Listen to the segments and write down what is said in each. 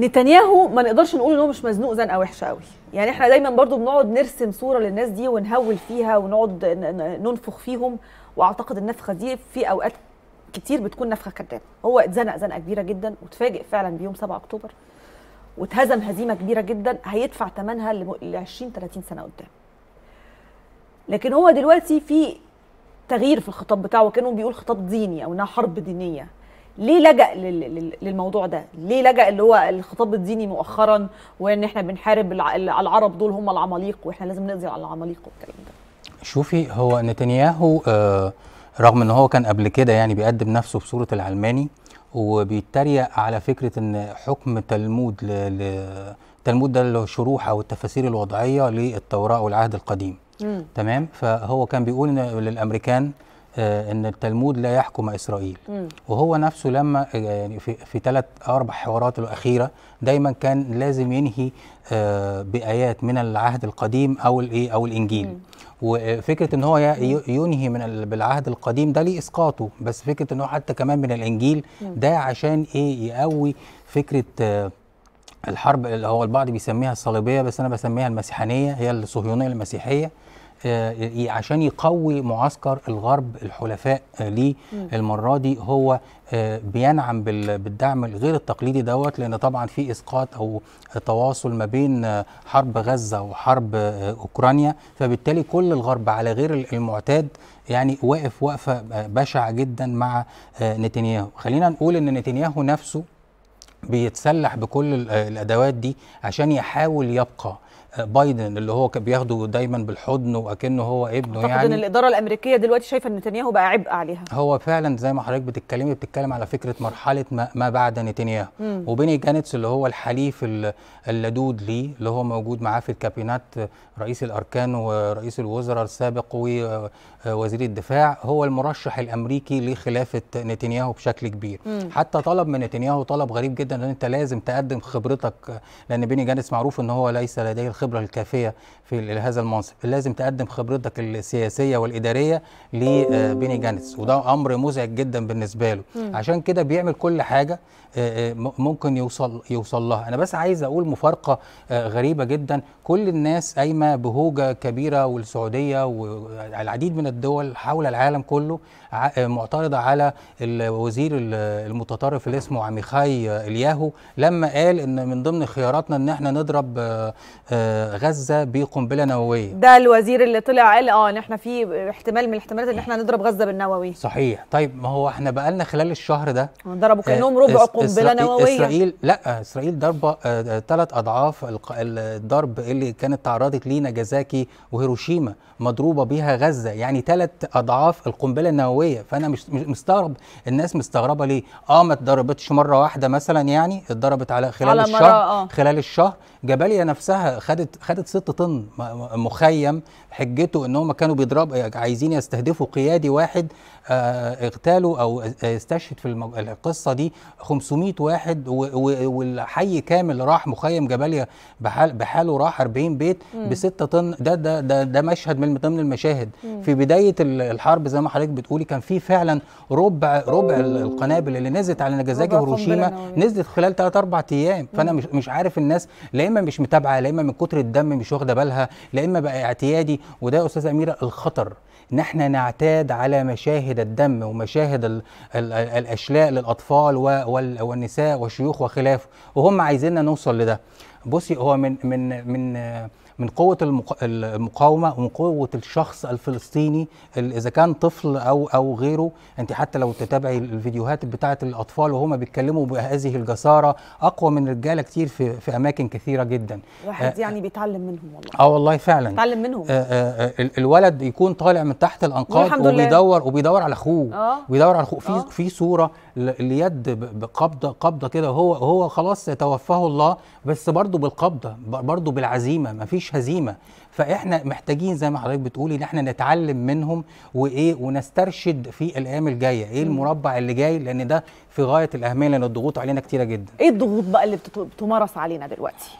نتنياهو ما نقدرش نقول ان هو مش مزنوق زنقه وحشه قوي يعني احنا دايما برضو بنقعد نرسم صوره للناس دي ونهول فيها ونقعد ننفخ فيهم واعتقد النفخه دي في اوقات كتير بتكون نفخه كدابه هو اتزنق زنقه كبيره جدا وتفاجئ فعلا بيوم 7 اكتوبر واتهزم هزيمه كبيره جدا هيدفع ثمنها ل 20 30 سنه قدام لكن هو دلوقتي في تغيير في الخطاب بتاعه كانوا بيقول خطاب ديني او انها حرب دينيه ليه لجأ للموضوع ده؟ ليه لجأ اللي هو الخطاب الديني مؤخرا وان احنا بنحارب العرب دول هم العماليق واحنا لازم نقضي على العماليق والكلام ده؟ شوفي هو نتنياهو آه، رغم ان هو كان قبل كده يعني بيقدم نفسه بصوره العلماني وبيتريق على فكره ان حكم تلمود تلمود ده الشروح او التفاسير الوضعيه للتوراه والعهد القديم م. تمام فهو كان بيقول ان للامريكان آه، ان التلمود لا يحكم اسرائيل م. وهو نفسه لما آه، يعني في ثلاث اربع حوارات الاخيره دايما كان لازم ينهي آه، بايات من العهد القديم او الايه او الانجيل م. وفكره ان هو ينهي من بالعهد القديم ده ليه اسقاطه بس فكره ان هو حتى كمان من الانجيل ده عشان ايه يقوي فكره الحرب اللي هو البعض بيسميها الصليبيه بس انا بسميها المسيحانيه هي الصهيونيه المسيحيه آه، عشان يقوي معسكر الغرب الحلفاء آه، ليه المره دي هو آه، بينعم بالدعم الغير التقليدي دوت لان طبعا في اسقاط او تواصل ما بين حرب غزه وحرب اوكرانيا فبالتالي كل الغرب على غير المعتاد يعني واقف وقفه بشعه جدا مع نتنياهو خلينا نقول ان نتنياهو نفسه بيتسلح بكل الادوات دي عشان يحاول يبقى بايدن اللي هو كان بياخده دايما بالحضن واكنه هو ابنه أعتقد يعني ان الاداره الامريكيه دلوقتي شايفه ان نتنياهو بقى عبء عليها هو فعلا زي ما حضرتك بتتكلمي بتتكلم على فكره مرحله ما, بعد نتنياهو وبيني جانتس اللي هو الحليف اللدود ليه اللي هو موجود معاه في الكابينات رئيس الاركان ورئيس الوزراء السابق ووزير الدفاع هو المرشح الامريكي لخلافه نتنياهو بشكل كبير مم. حتى طلب من نتنياهو طلب غريب جدا ان انت لازم تقدم خبرتك لان بيني جانتس معروف ان هو ليس لديه الخبره الكافيه في لهذا المنصب لازم تقدم خبرتك السياسيه والاداريه لبيني آه، جانتس وده امر مزعج جدا بالنسبه له مم. عشان كده بيعمل كل حاجه آه، آه، ممكن يوصل يوصل لها انا بس عايز اقول مفارقه غريبه جدا كل الناس قايمه بهوجه كبيره والسعوديه والعديد من الدول حول العالم كله معترضه على الوزير المتطرف اللي اسمه عميخاي الياهو لما قال ان من ضمن خياراتنا ان احنا نضرب غزه بقنبله نوويه ده الوزير اللي طلع قال اه ان احنا في احتمال من الاحتمالات ان احنا نضرب غزه بالنووي صحيح طيب ما هو احنا بقى لنا خلال الشهر ده آه، ضربوا كانهم آه، ربع قنبله نوويه اسرائيل لا اسرائيل ضربه آه، ثلاث اضعاف الضرب اللي كانت تعرضت ليه ناجازاكي وهيروشيما مضروبه بها غزه يعني ثلاث اضعاف القنبله النوويه فانا مش مستغرب الناس مستغربه ليه اه ما اتضربتش مره واحده مثلا يعني اتضربت على خلال على الشهر آه. خلال الشهر جباليا نفسها خدت خدت خدت 6 طن مخيم حجته ان هم كانوا بيضربوا عايزين يستهدفوا قيادي واحد آه، اغتالوا او استشهد في القصه دي 500 واحد والحي كامل راح مخيم جباليا بحال بحاله راح 40 بيت ب 6 طن ده ده ده, ده مشهد من ضمن المشاهد في بدايه الحرب زي ما حضرتك بتقولي كان في فعلا ربع ربع القنابل اللي نزلت على نجازاكي وهيروشيما نزلت خلال 3 4 ايام فانا مش مش عارف الناس لا اما مش متابعه لا اما من كتر كتر الدم مش واخده بالها لا اما بقى اعتيادي وده يا استاذه اميره الخطر ان احنا نعتاد على مشاهد الدم ومشاهد الـ الـ الـ الاشلاء للاطفال والنساء والشيوخ وخلافه وهم عايزيننا نوصل لده بصي هو من من من من قوه المقاومه ومن قوه الشخص الفلسطيني اذا كان طفل او او غيره انت حتى لو تتابعي الفيديوهات بتاعه الاطفال وهم بيتكلموا بهذه الجساره اقوى من رجاله كتير في في اماكن كثيره جدا واحد آه يعني بيتعلم منهم والله اه والله فعلا بيتعلم منهم آه آه, آه، الولد يكون طالع من تحت الانقاض وبيدور وبيدور على اخوه آه. وبيدور على اخوه في آه. في صوره اليد بقبضه قبضه كده هو هو خلاص توفاه الله بس برضه بالقبضه برضه بالعزيمه مفيش هزيمه فاحنا محتاجين زي ما حضرتك بتقولي ان احنا نتعلم منهم وايه ونسترشد في الايام الجايه ايه المربع اللي جاي لان ده في غايه الاهميه لان الضغوط علينا كتيره جدا ايه الضغوط بقى اللي بتمارس علينا دلوقتي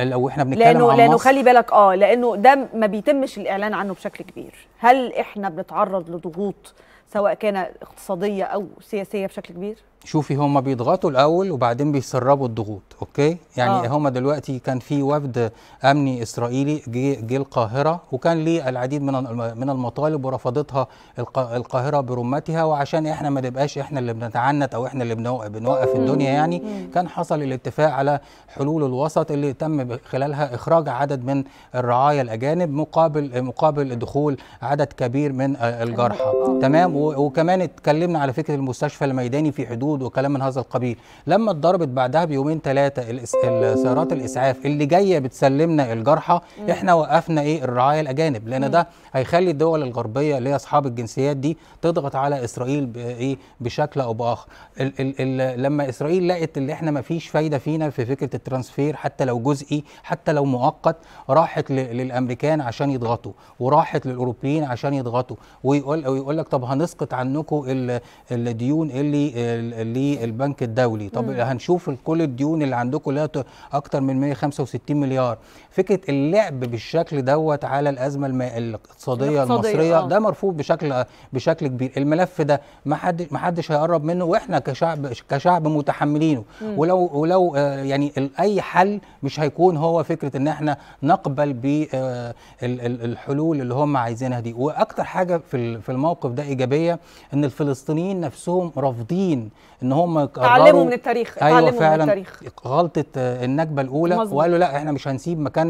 لو احنا بنتكلم لانه عن لانه خلي بالك اه لانه ده ما بيتمش الاعلان عنه بشكل كبير هل احنا بنتعرض لضغوط سواء كان اقتصاديه او سياسيه بشكل كبير شوفي هما بيضغطوا الاول وبعدين بيسربوا الضغوط اوكي يعني آه. هما دلوقتي كان في وفد امني اسرائيلي جه القاهره وكان ليه العديد من من المطالب ورفضتها القاهره برمتها وعشان احنا ما نبقاش احنا اللي بنتعنت او احنا اللي بنوقف الدنيا يعني كان حصل الاتفاق على حلول الوسط اللي تم خلالها اخراج عدد من الرعايا الاجانب مقابل مقابل دخول عدد كبير من الجرحى تمام وكمان اتكلمنا على فكره المستشفى الميداني في حدود موجود وكلام من هذا القبيل لما اتضربت بعدها بيومين ثلاثه سيارات الاسعاف اللي جايه بتسلمنا الجرحى احنا وقفنا ايه الرعايه الاجانب لان ده هيخلي الدول الغربيه اللي هي اصحاب الجنسيات دي تضغط على اسرائيل بايه بشكل او باخر ال ال ال لما اسرائيل لقت اللي احنا ما فيش فايده فينا في فكره الترانسفير حتى لو جزئي حتى لو مؤقت راحت للامريكان عشان يضغطوا وراحت للاوروبيين عشان يضغطوا ويقول ويقول لك طب هنسقط عنكم الديون اللي للبنك الدولي طب مم. هنشوف كل الديون اللي عندكم اللي هي اكتر من 165 مليار فكره اللعب بالشكل دوت على الازمه الاقتصاديه المصريه آه. ده مرفوض بشكل بشكل كبير الملف ده ما حد ما حدش هيقرب منه واحنا كشعب كشعب متحملينه مم. ولو ولو آه، يعني اي حل مش هيكون هو فكره ان احنا نقبل بالحلول آه، اللي هم عايزينها دي واكتر حاجه في في الموقف ده ايجابيه ان الفلسطينيين نفسهم رافضين ان هم اتعلموا من التاريخ ايوه من التاريخ. غلطه آه، النكبه الاولى مزبوط. وقالوا لا احنا مش هنسيب مكان